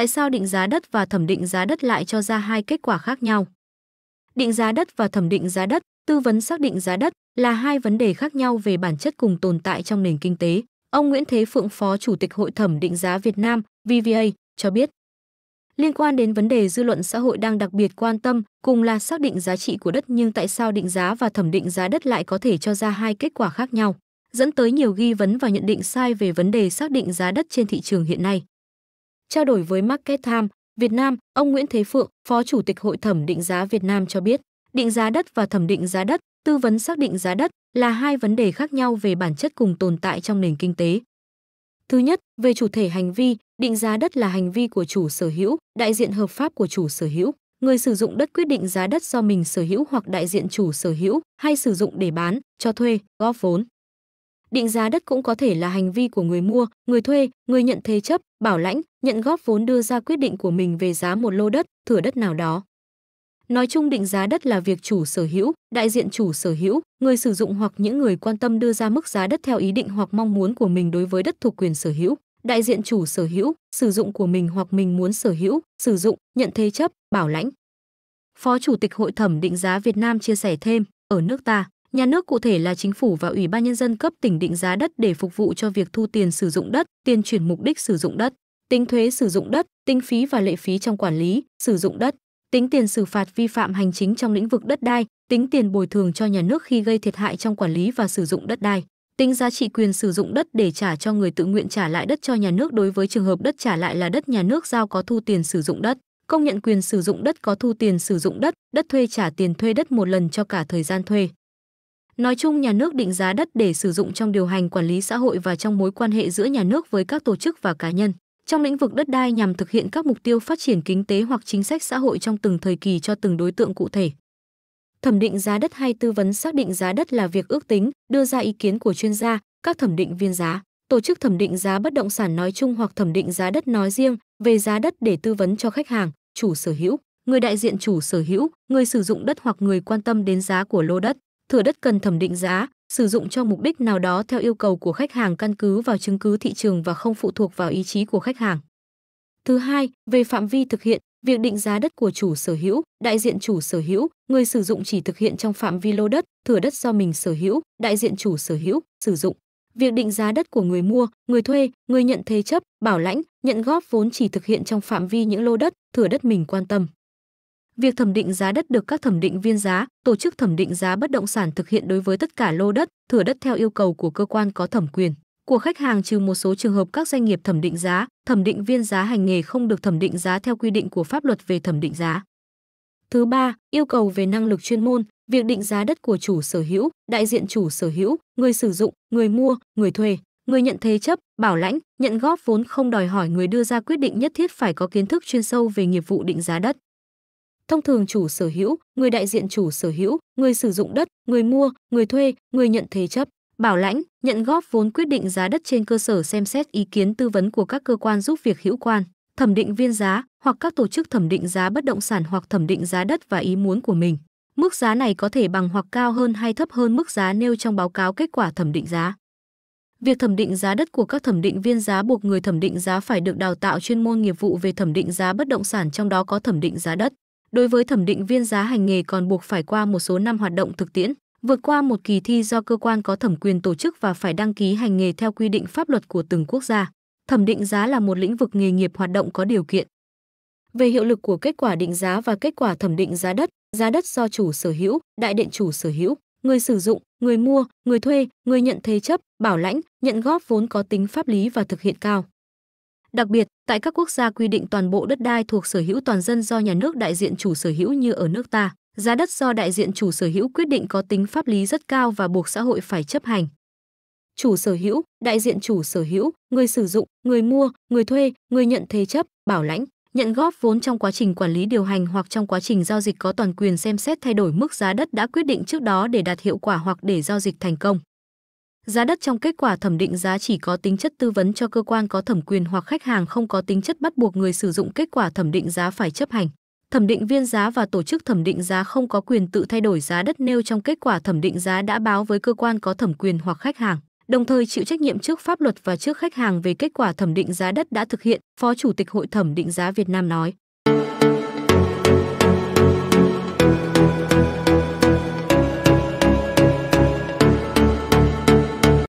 Tại sao định giá đất và thẩm định giá đất lại cho ra hai kết quả khác nhau? Định giá đất và thẩm định giá đất, tư vấn xác định giá đất là hai vấn đề khác nhau về bản chất cùng tồn tại trong nền kinh tế. Ông Nguyễn Thế Phượng Phó Chủ tịch Hội thẩm định giá Việt Nam, VVA, cho biết. Liên quan đến vấn đề dư luận xã hội đang đặc biệt quan tâm, cùng là xác định giá trị của đất nhưng tại sao định giá và thẩm định giá đất lại có thể cho ra hai kết quả khác nhau, dẫn tới nhiều ghi vấn và nhận định sai về vấn đề xác định giá đất trên thị trường hiện nay. Trao đổi với Market Time, Việt Nam, ông Nguyễn Thế Phượng, Phó Chủ tịch Hội thẩm định giá Việt Nam cho biết, định giá đất và thẩm định giá đất, tư vấn xác định giá đất là hai vấn đề khác nhau về bản chất cùng tồn tại trong nền kinh tế. Thứ nhất, về chủ thể hành vi, định giá đất là hành vi của chủ sở hữu, đại diện hợp pháp của chủ sở hữu. Người sử dụng đất quyết định giá đất do mình sở hữu hoặc đại diện chủ sở hữu hay sử dụng để bán, cho thuê, góp vốn định giá đất cũng có thể là hành vi của người mua người thuê người nhận thế chấp bảo lãnh nhận góp vốn đưa ra quyết định của mình về giá một lô đất thửa đất nào đó nói chung định giá đất là việc chủ sở hữu đại diện chủ sở hữu người sử dụng hoặc những người quan tâm đưa ra mức giá đất theo ý định hoặc mong muốn của mình đối với đất thuộc quyền sở hữu đại diện chủ sở hữu sử dụng của mình hoặc mình muốn sở hữu sử dụng nhận thế chấp bảo lãnh phó chủ tịch hội thẩm định giá việt nam chia sẻ thêm ở nước ta Nhà nước cụ thể là chính phủ và Ủy ban nhân dân cấp tỉnh định giá đất để phục vụ cho việc thu tiền sử dụng đất, tiền chuyển mục đích sử dụng đất, tính thuế sử dụng đất, tính phí và lệ phí trong quản lý, sử dụng đất, tính tiền xử phạt vi phạm hành chính trong lĩnh vực đất đai, tính tiền bồi thường cho nhà nước khi gây thiệt hại trong quản lý và sử dụng đất đai, tính giá trị quyền sử dụng đất để trả cho người tự nguyện trả lại đất cho nhà nước đối với trường hợp đất trả lại là đất nhà nước giao có thu tiền sử dụng đất công nhận quyền sử dụng đất có thu tiền sử dụng đất, đất thuê trả tiền thuê đất một lần cho cả thời gian thuê. Nói chung nhà nước định giá đất để sử dụng trong điều hành quản lý xã hội và trong mối quan hệ giữa nhà nước với các tổ chức và cá nhân. Trong lĩnh vực đất đai nhằm thực hiện các mục tiêu phát triển kinh tế hoặc chính sách xã hội trong từng thời kỳ cho từng đối tượng cụ thể. Thẩm định giá đất hay tư vấn xác định giá đất là việc ước tính, đưa ra ý kiến của chuyên gia, các thẩm định viên giá, tổ chức thẩm định giá bất động sản nói chung hoặc thẩm định giá đất nói riêng về giá đất để tư vấn cho khách hàng, chủ sở hữu, người đại diện chủ sở hữu, người sử dụng đất hoặc người quan tâm đến giá của lô đất thửa đất cần thẩm định giá, sử dụng cho mục đích nào đó theo yêu cầu của khách hàng căn cứ vào chứng cứ thị trường và không phụ thuộc vào ý chí của khách hàng. Thứ hai, về phạm vi thực hiện, việc định giá đất của chủ sở hữu, đại diện chủ sở hữu, người sử dụng chỉ thực hiện trong phạm vi lô đất, thửa đất do mình sở hữu, đại diện chủ sở hữu sử dụng. Việc định giá đất của người mua, người thuê, người nhận thế chấp, bảo lãnh, nhận góp vốn chỉ thực hiện trong phạm vi những lô đất, thửa đất mình quan tâm. Việc thẩm định giá đất được các thẩm định viên giá, tổ chức thẩm định giá bất động sản thực hiện đối với tất cả lô đất, thửa đất theo yêu cầu của cơ quan có thẩm quyền của khách hàng trừ một số trường hợp các doanh nghiệp thẩm định giá, thẩm định viên giá hành nghề không được thẩm định giá theo quy định của pháp luật về thẩm định giá. Thứ ba, yêu cầu về năng lực chuyên môn, việc định giá đất của chủ sở hữu, đại diện chủ sở hữu, người sử dụng, người mua, người thuê, người nhận thế chấp, bảo lãnh, nhận góp vốn không đòi hỏi người đưa ra quyết định nhất thiết phải có kiến thức chuyên sâu về nghiệp vụ định giá đất thông thường chủ sở hữu, người đại diện chủ sở hữu, người sử dụng đất, người mua, người thuê, người nhận thế chấp, bảo lãnh, nhận góp vốn quyết định giá đất trên cơ sở xem xét ý kiến tư vấn của các cơ quan giúp việc hữu quan, thẩm định viên giá hoặc các tổ chức thẩm định giá bất động sản hoặc thẩm định giá đất và ý muốn của mình. Mức giá này có thể bằng hoặc cao hơn hay thấp hơn mức giá nêu trong báo cáo kết quả thẩm định giá. Việc thẩm định giá đất của các thẩm định viên giá buộc người thẩm định giá phải được đào tạo chuyên môn nghiệp vụ về thẩm định giá bất động sản trong đó có thẩm định giá đất. Đối với thẩm định viên giá hành nghề còn buộc phải qua một số năm hoạt động thực tiễn, vượt qua một kỳ thi do cơ quan có thẩm quyền tổ chức và phải đăng ký hành nghề theo quy định pháp luật của từng quốc gia. Thẩm định giá là một lĩnh vực nghề nghiệp hoạt động có điều kiện. Về hiệu lực của kết quả định giá và kết quả thẩm định giá đất, giá đất do chủ sở hữu, đại điện chủ sở hữu, người sử dụng, người mua, người thuê, người nhận thế chấp, bảo lãnh, nhận góp vốn có tính pháp lý và thực hiện cao. Đặc biệt, tại các quốc gia quy định toàn bộ đất đai thuộc sở hữu toàn dân do nhà nước đại diện chủ sở hữu như ở nước ta, giá đất do đại diện chủ sở hữu quyết định có tính pháp lý rất cao và buộc xã hội phải chấp hành. Chủ sở hữu, đại diện chủ sở hữu, người sử dụng, người mua, người thuê, người nhận thế chấp, bảo lãnh, nhận góp vốn trong quá trình quản lý điều hành hoặc trong quá trình giao dịch có toàn quyền xem xét thay đổi mức giá đất đã quyết định trước đó để đạt hiệu quả hoặc để giao dịch thành công. Giá đất trong kết quả thẩm định giá chỉ có tính chất tư vấn cho cơ quan có thẩm quyền hoặc khách hàng không có tính chất bắt buộc người sử dụng kết quả thẩm định giá phải chấp hành. Thẩm định viên giá và tổ chức thẩm định giá không có quyền tự thay đổi giá đất nêu trong kết quả thẩm định giá đã báo với cơ quan có thẩm quyền hoặc khách hàng, đồng thời chịu trách nhiệm trước pháp luật và trước khách hàng về kết quả thẩm định giá đất đã thực hiện, Phó Chủ tịch Hội thẩm định giá Việt Nam nói.